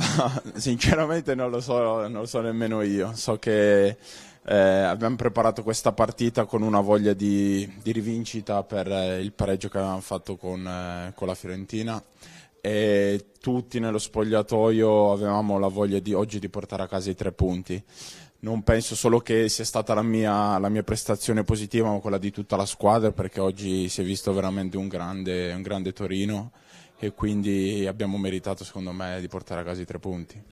Sinceramente non lo, so, non lo so nemmeno io. So che eh, abbiamo preparato questa partita con una voglia di, di rivincita per eh, il pareggio che avevamo fatto con, eh, con, la Fiorentina e tutti nello spogliatoio avevamo la voglia di, oggi di portare a casa i tre punti. Non penso solo che sia stata la mia, la mia prestazione positiva, ma quella di tutta la squadra, perché oggi si è visto veramente un grande, un grande Torino e quindi abbiamo meritato secondo me di portare a casa i tre punti.